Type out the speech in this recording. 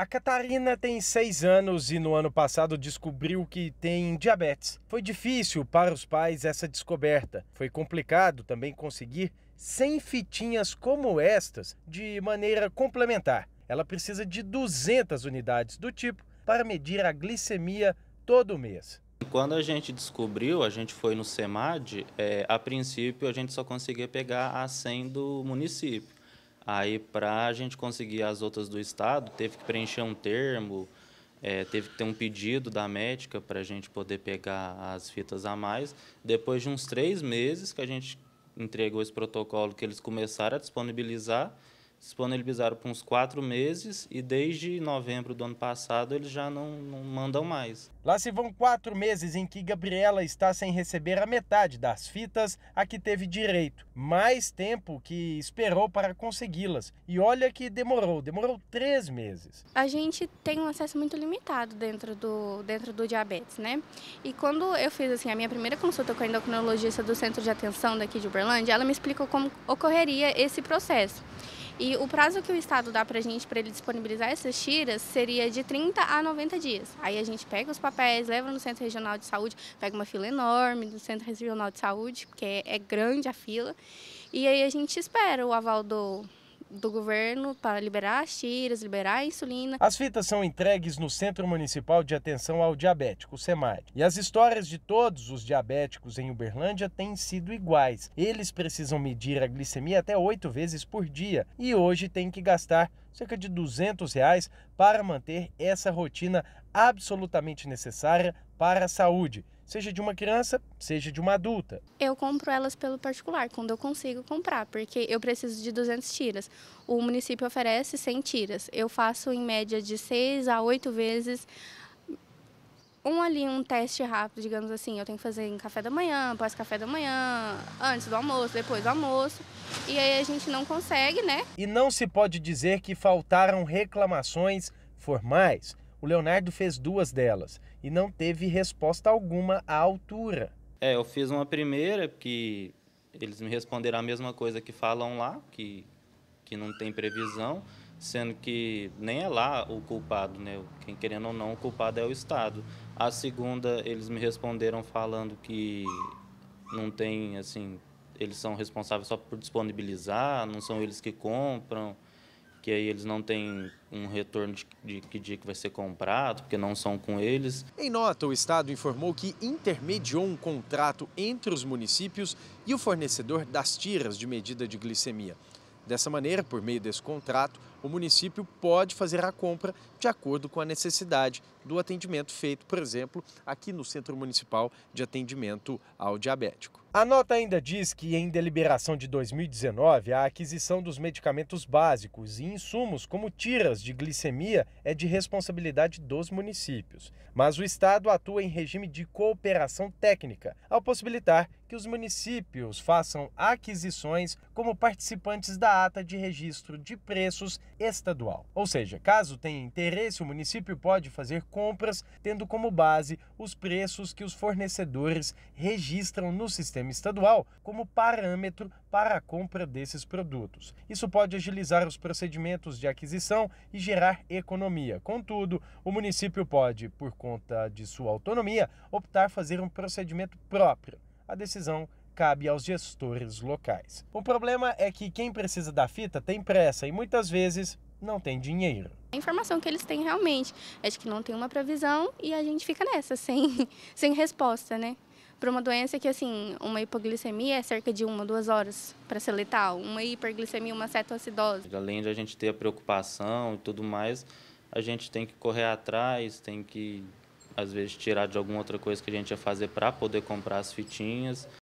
A Catarina tem 6 anos e no ano passado descobriu que tem diabetes. Foi difícil para os pais essa descoberta. Foi complicado também conseguir 100 fitinhas como estas de maneira complementar. Ela precisa de 200 unidades do tipo para medir a glicemia todo mês. Quando a gente descobriu, a gente foi no SEMAD, é, a princípio a gente só conseguia pegar a 100 do município. Aí, para a gente conseguir as outras do Estado, teve que preencher um termo, é, teve que ter um pedido da médica para a gente poder pegar as fitas a mais. Depois de uns três meses que a gente entregou esse protocolo, que eles começaram a disponibilizar, disponibilizaram por uns quatro meses e desde novembro do ano passado eles já não, não, mandam mais. Lá se vão quatro meses em que Gabriela está sem receber a metade das fitas a que teve direito, mais tempo que esperou para consegui-las. E olha que demorou, demorou três meses. A gente tem um acesso muito limitado dentro do, dentro do diabetes, né? E quando eu fiz assim a minha primeira consulta com a endocrinologista do Centro de Atenção daqui de Uberlândia, ela me explicou como ocorreria esse processo. E o prazo que o Estado dá para a gente, para ele disponibilizar essas tiras, seria de 30 a 90 dias. Aí a gente pega os papéis, leva no Centro Regional de Saúde, pega uma fila enorme do Centro Regional de Saúde, porque é, é grande a fila, e aí a gente espera o aval do do governo para liberar as tiras, liberar a insulina. As fitas são entregues no Centro Municipal de Atenção ao Diabético, CEMAD. E as histórias de todos os diabéticos em Uberlândia têm sido iguais. Eles precisam medir a glicemia até oito vezes por dia e hoje têm que gastar cerca de 200 reais para manter essa rotina absolutamente necessária para a saúde seja de uma criança, seja de uma adulta. Eu compro elas pelo particular, quando eu consigo comprar, porque eu preciso de 200 tiras. O município oferece 100 tiras. Eu faço em média de 6 a 8 vezes um ali, um teste rápido, digamos assim. Eu tenho que fazer em café da manhã, pós-café da manhã, antes do almoço, depois do almoço. E aí a gente não consegue, né? E não se pode dizer que faltaram reclamações formais o Leonardo fez duas delas e não teve resposta alguma à altura. É, eu fiz uma primeira que eles me responderam a mesma coisa que falam lá, que, que não tem previsão, sendo que nem é lá o culpado, né? Quem querendo ou não, o culpado é o Estado. A segunda, eles me responderam falando que não tem, assim, eles são responsáveis só por disponibilizar, não são eles que compram que aí eles não têm um retorno de, de, que dia que vai ser comprado, porque não são com eles. Em nota, o Estado informou que intermediou um contrato entre os municípios e o fornecedor das tiras de medida de glicemia. Dessa maneira, por meio desse contrato, o município pode fazer a compra de acordo com a necessidade do atendimento feito, por exemplo, aqui no Centro Municipal de Atendimento ao Diabético. A nota ainda diz que, em deliberação de 2019, a aquisição dos medicamentos básicos e insumos, como tiras de glicemia, é de responsabilidade dos municípios. Mas o Estado atua em regime de cooperação técnica, ao possibilitar que os municípios façam aquisições como participantes da ata de registro de preços estadual. Ou seja, caso tenha interesse, o município pode fazer compras tendo como base os preços que os fornecedores registram no sistema estadual como parâmetro para a compra desses produtos. Isso pode agilizar os procedimentos de aquisição e gerar economia. Contudo, o município pode, por conta de sua autonomia, optar fazer um procedimento próprio. A decisão cabe aos gestores locais. O problema é que quem precisa da fita tem pressa e muitas vezes não tem dinheiro. A informação que eles têm realmente é de que não tem uma previsão e a gente fica nessa, sem, sem resposta, né? Para uma doença que, assim, uma hipoglicemia é cerca de uma, duas horas para ser letal, uma hiperglicemia, uma cetoacidose. Além de a gente ter a preocupação e tudo mais, a gente tem que correr atrás, tem que às vezes tirar de alguma outra coisa que a gente ia fazer para poder comprar as fitinhas.